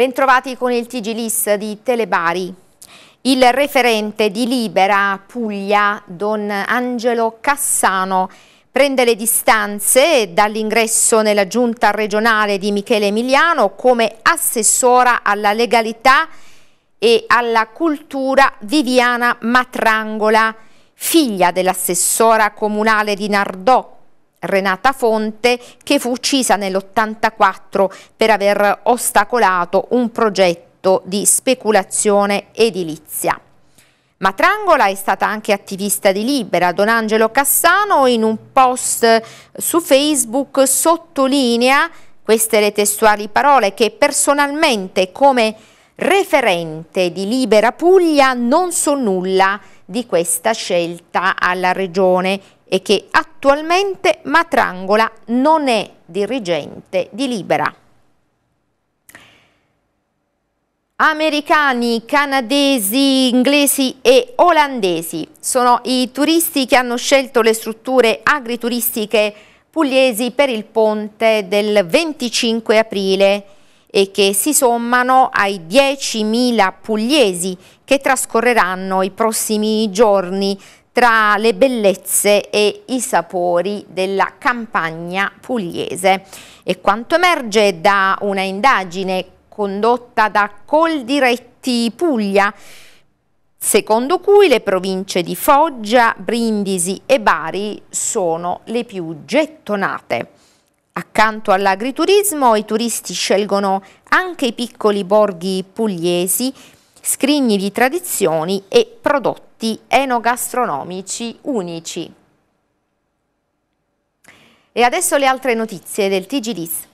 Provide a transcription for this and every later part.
Bentrovati con il TG Liss di Telebari. Il referente di Libera Puglia, Don Angelo Cassano, prende le distanze dall'ingresso nella giunta regionale di Michele Emiliano come assessora alla legalità e alla cultura Viviana Matrangola, figlia dell'assessora comunale di Nardò Renata Fonte che fu uccisa nell'84 per aver ostacolato un progetto di speculazione edilizia. Matrangola è stata anche attivista di Libera. Don Angelo Cassano in un post su Facebook sottolinea queste le testuali parole che personalmente come referente di Libera Puglia non so nulla di questa scelta alla regione e che attualmente Matrangola non è dirigente di Libera. Americani, canadesi, inglesi e olandesi sono i turisti che hanno scelto le strutture agrituristiche pugliesi per il ponte del 25 aprile e che si sommano ai 10.000 pugliesi che trascorreranno i prossimi giorni tra le bellezze e i sapori della campagna pugliese. E quanto emerge da una indagine condotta da Coldiretti Puglia, secondo cui le province di Foggia, Brindisi e Bari sono le più gettonate. Accanto all'agriturismo i turisti scelgono anche i piccoli borghi pugliesi, scrigni di tradizioni e prodotti piatti enogastronomici unici. E adesso le altre notizie del TG DIS.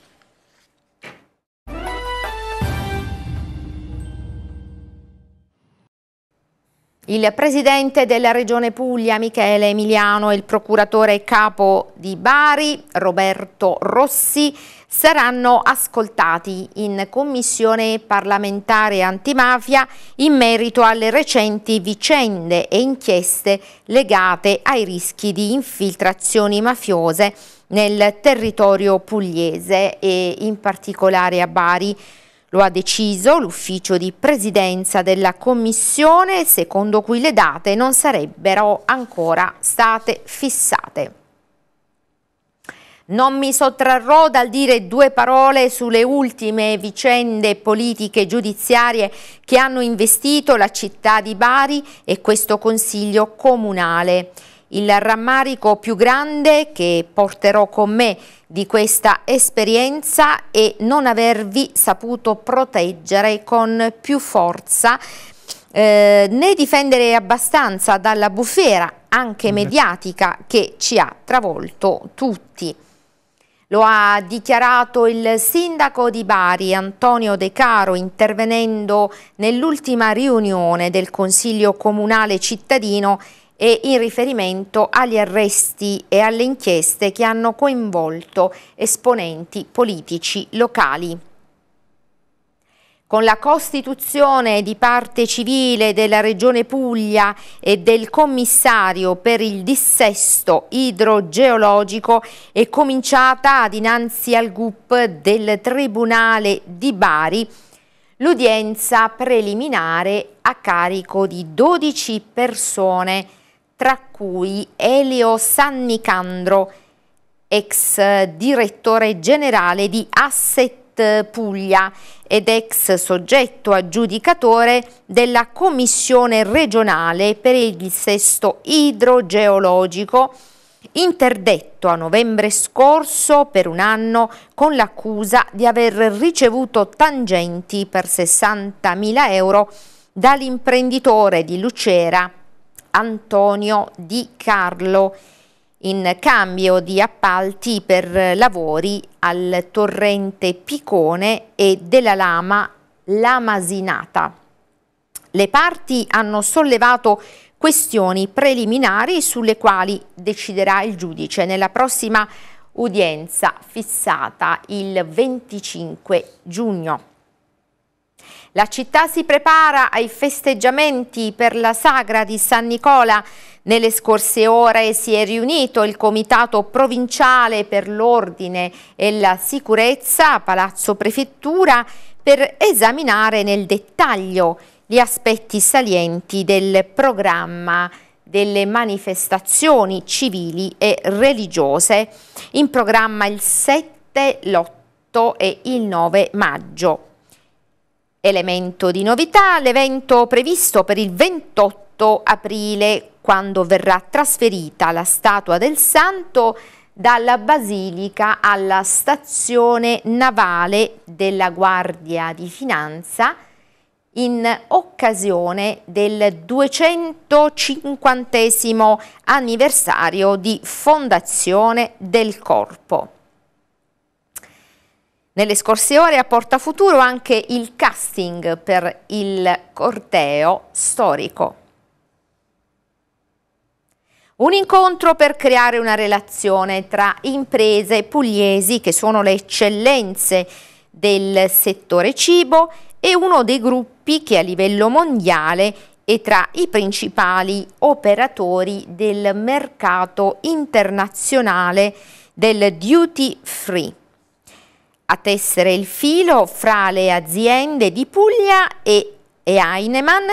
Il presidente della regione Puglia, Michele Emiliano, e il procuratore capo di Bari, Roberto Rossi, saranno ascoltati in commissione parlamentare antimafia in merito alle recenti vicende e inchieste legate ai rischi di infiltrazioni mafiose nel territorio pugliese e in particolare a Bari. Lo ha deciso l'ufficio di presidenza della Commissione, secondo cui le date non sarebbero ancora state fissate. Non mi sottrarrò dal dire due parole sulle ultime vicende politiche e giudiziarie che hanno investito la città di Bari e questo Consiglio Comunale il rammarico più grande che porterò con me di questa esperienza è non avervi saputo proteggere con più forza eh, né difendere abbastanza dalla bufera anche mm. mediatica che ci ha travolto tutti. Lo ha dichiarato il sindaco di Bari, Antonio De Caro, intervenendo nell'ultima riunione del Consiglio Comunale Cittadino e in riferimento agli arresti e alle inchieste che hanno coinvolto esponenti politici locali. Con la costituzione di parte civile della Regione Puglia e del commissario per il dissesto idrogeologico è cominciata dinanzi al GUP del Tribunale di Bari l'udienza preliminare a carico di 12 persone tra cui Elio Sannicandro, ex direttore generale di Asset Puglia ed ex soggetto aggiudicatore della Commissione regionale per il dissesto idrogeologico, interdetto a novembre scorso per un anno con l'accusa di aver ricevuto tangenti per 60.000 euro dall'imprenditore di Lucera Antonio Di Carlo in cambio di appalti per lavori al torrente Picone e della lama Lamasinata. Le parti hanno sollevato questioni preliminari sulle quali deciderà il giudice nella prossima udienza fissata il 25 giugno. La città si prepara ai festeggiamenti per la sagra di San Nicola. Nelle scorse ore si è riunito il Comitato Provinciale per l'Ordine e la Sicurezza Palazzo Prefettura per esaminare nel dettaglio gli aspetti salienti del programma delle manifestazioni civili e religiose in programma il 7, l'8 e il 9 maggio. Elemento di novità, l'evento previsto per il 28 aprile quando verrà trasferita la statua del santo dalla Basilica alla stazione navale della Guardia di Finanza in occasione del 250 anniversario di fondazione del corpo. Nelle scorse ore a Porta Futuro anche il casting per il corteo storico. Un incontro per creare una relazione tra imprese pugliesi che sono le eccellenze del settore cibo e uno dei gruppi che a livello mondiale è tra i principali operatori del mercato internazionale del duty free a tessere il filo fra le aziende di Puglia e, e Heinemann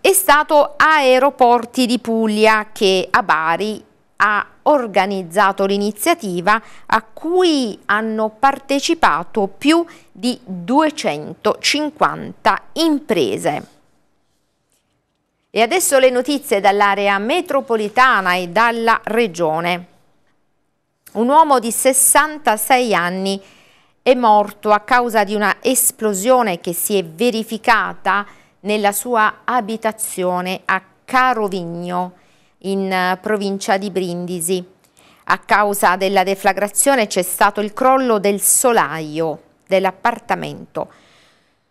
è stato Aeroporti di Puglia che a Bari ha organizzato l'iniziativa a cui hanno partecipato più di 250 imprese. E adesso le notizie dall'area metropolitana e dalla regione. Un uomo di 66 anni è morto a causa di una esplosione che si è verificata nella sua abitazione a Carovigno, in eh, provincia di Brindisi. A causa della deflagrazione c'è stato il crollo del solaio dell'appartamento.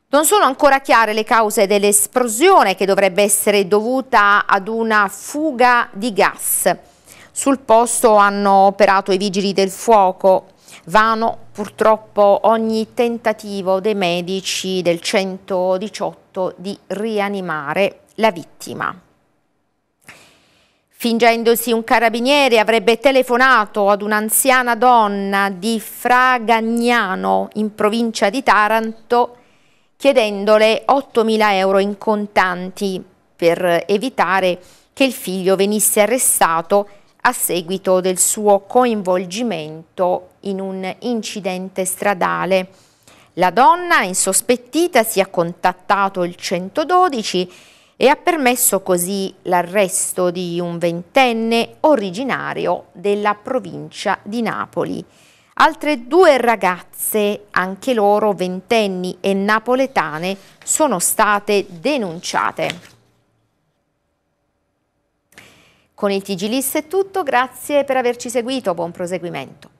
Non sono ancora chiare le cause dell'esplosione che dovrebbe essere dovuta ad una fuga di gas. Sul posto hanno operato i vigili del fuoco, Vano purtroppo ogni tentativo dei medici del 118 di rianimare la vittima. Fingendosi un carabiniere avrebbe telefonato ad un'anziana donna di Fragagnano in provincia di Taranto chiedendole 8.000 euro in contanti per evitare che il figlio venisse arrestato a seguito del suo coinvolgimento in un incidente stradale. La donna, insospettita, si è contattato il 112 e ha permesso così l'arresto di un ventenne originario della provincia di Napoli. Altre due ragazze, anche loro ventenni e napoletane, sono state denunciate. Con il TG Liss è tutto, grazie per averci seguito, buon proseguimento.